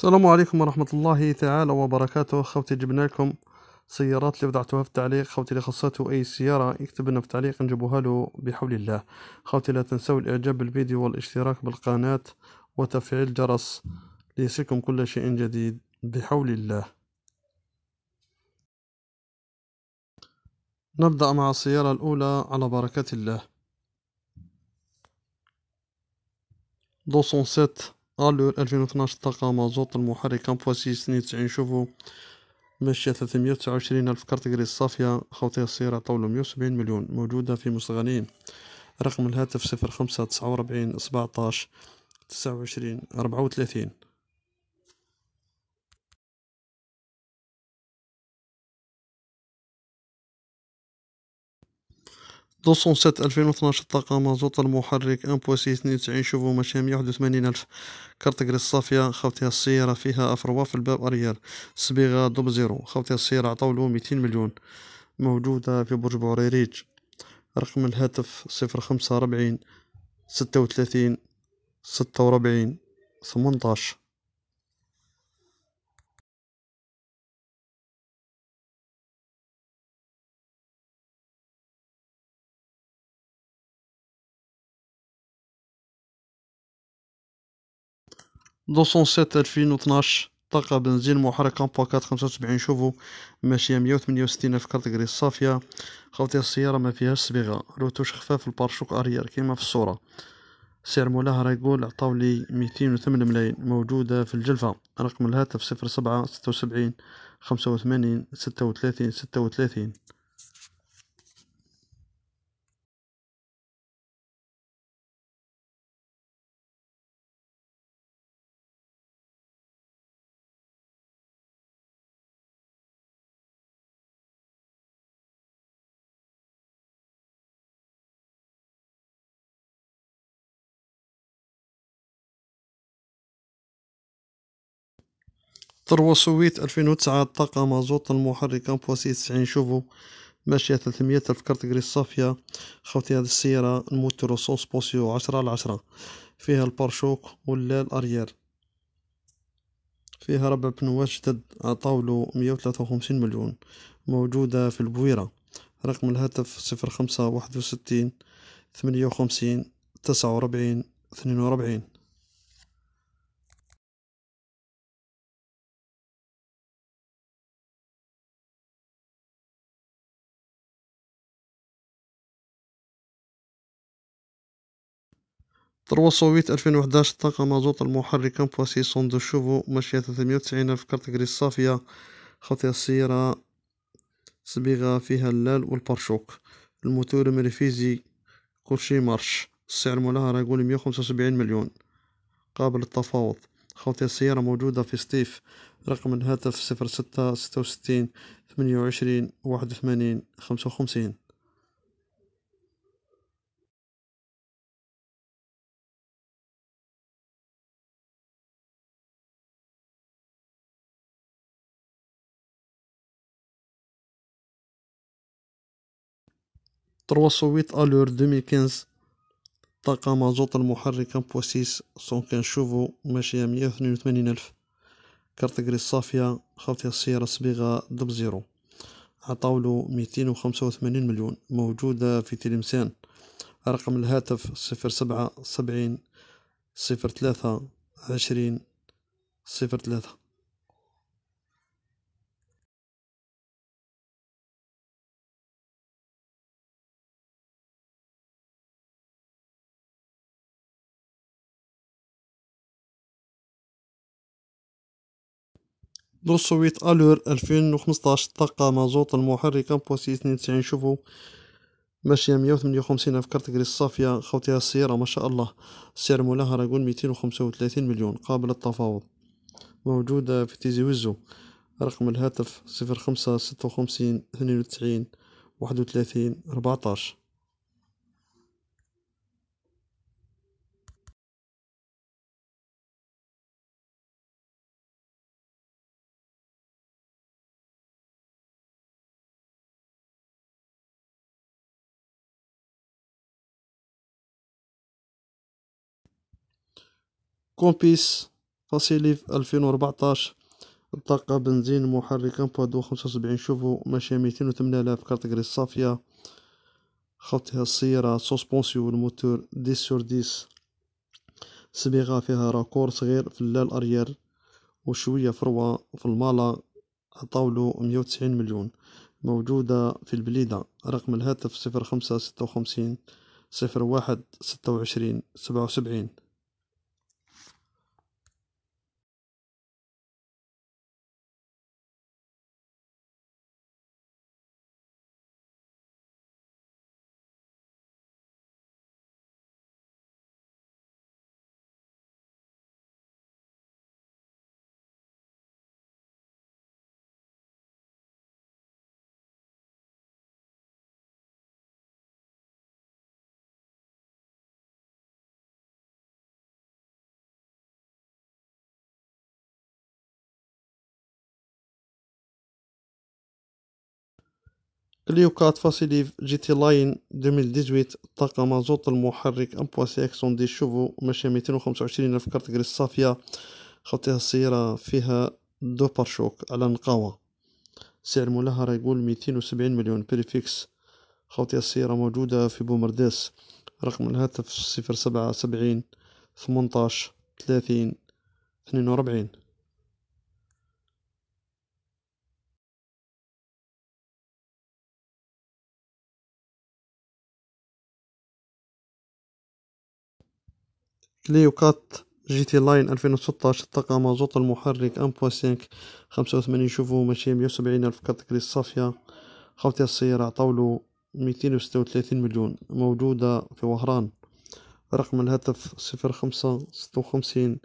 السلام عليكم ورحمة الله تعالى وبركاته خوتي جبنا لكم سيارات اللي وضعتوها في التعليق خوتي اللي خصاتو اي سيارة يكتب لنا في التعليق نجيبوها له بحول الله خوتي لا تنسوا الاعجاب بالفيديو والاشتراك بالقناة وتفعيل الجرس ليصلكم كل شيء جديد بحول الله نبدأ مع السيارة الأولى على بركة الله 207 ألفين 2012 الطاقة مازوط المحرك كم فوا سنين تسعين شوفو ماشية ثلاثمية وتسعة وعشرين ألف كارت كارتيغري صافية خوطيها السيارة طولو مية وسبعين مليون موجودة في مستغنين رقم الهاتف صفر خمسة تسعة وربعين سبعتاش تسعة وعشرين أربعة وثلاثين دوسون سات 207 2012 الطاقة مازوط المحرك أن اثنين و تسعين شوفو و ثمانين ألف كارت كارتقري صافية خاوتيها السيارة فيها أفروا في الباب أريال صبيغة دوب زيرو خاوتيها السيارة عطاولو ميتين مليون موجودة في برج بوريريج رقم الهاتف صفر خمسة ربعين ستة و ثلاثين ستة و ربعين ثمنطاش 207 2012 طاقة بنزين محرك 1.4 75 شوفو ماشية 168 ألف كاتيجوري صافية خوتي السيارة ما فيها صبيغة روتوش خفاف البارشوك أريير كيما في الصورة سعر مولاها راه يقول عطاو لي 208 ملايين موجودة في الجلفة رقم الهاتف صفر سبعة ستة وسبعين خمسة وثمانين ستة وثلاثين ستة وثلاثين ثروة سويت ألفين 2009 طاقة مازوط المحرك امبوسي تسعين شوفو ماشية 300 ألف كارت صافية خوتي هاد السيارة الموتور سونس سبونسيو عشرة على عشرة فيها البارشوك ولا الأريال فيها ربع بنوات جدد عطاولو مية وتلاتة وخمسين مليون موجودة في البويرة رقم الهاتف صفر خمسة واحد وستين ثمانية وخمسين تسعة وربعين اثنين وربعين 308 2011 طاقة مازوط المحرك 1.6 دو شوفو ماشية 390 في كارتيغري الصافية خطية السيارة صبيغة فيها اللال والبرشوك الموتور مريفيزي كلشي مارش السعر مولاها راه يقول 175 مليون قابل للتفاوض خاطية السيارة موجودة في ستيف رقم الهاتف صفر ستة ستة وستين ثمانية وعشرين واحد وثمانين خمسة وخمسين 308 الور 2015 طاقة مازوط المحرك 1.6 صون شوفو ماشية 182 ألف كارت كريس صافية خاوتها السيارة صبيغة دب زيرو عطاولو 285 مليون موجودة في تلمسان رقم الهاتف صفر سبعة سبعين صفر ثلاثة عشرين صفر ثلاثة دوسويت الور 2015 طاقة مازوط المحرك بوسي 92 شوفو ماشية 158 في كارت غريس صافية خوتها السيارة ما شاء الله سعر مولاها راكون 235 مليون قابل التفاوض موجودة في تيزي ويزو رقم الهاتف 05 56 92 31 14 كومبيس فاسيليف 2014 الطاقة بنزين محرك بوادو خمسة وسبعين شوفو ماشية ميتين وثمانية آلاف كارتيغري صافية خطها السيارة سوسبونسيون الموتور ديس سور ديس صبيغة فيها راكور صغير في اللال أريال وشوية فروة في المالا عطاولو مية وتسعين مليون موجودة في البليدة رقم الهاتف صفر خمسة ستة وخمسين صفر واحد ستة وعشرين سبعة وسبعين اليوكات فاسيليف جي تي لاين 2018 طاقة مازوت المحرك امبواسي اكسون دي شوفو ماشية 225 الف كارت صافية خطيها السيارة فيها دو بارشوك على نقاوة سعر راه يقول 270 مليون بريفيكس خاوتي السيارة موجودة في بومرداس رقم الهاتف صفر سبعة سبعين ثمنطاش ثلاثين اثنين وربعين ليو كات جي تي لاين 2016 الطاقة مازوط المحرك 1.5 85 شوفو ماشي 170 ألف كاتيجوري صافية خوتي السيارة عطاولو 236 مليون موجودة في وهران رقم الهاتف 05 56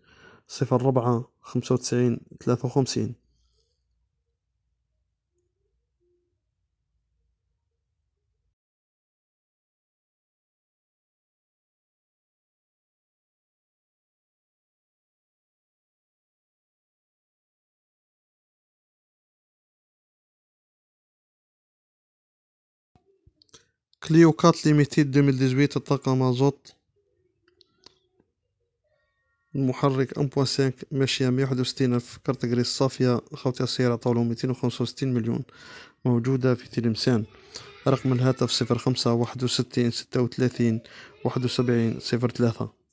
04 95 53 كليو كات ليميتيد 2018 الطاقة مازوت المحرك 1.5 ماشية 161 ألف كارت غريس صافية خاوتها السيارة طوله 265 مليون موجودة في تلمسان رقم الهاتف 05 61 36 71 03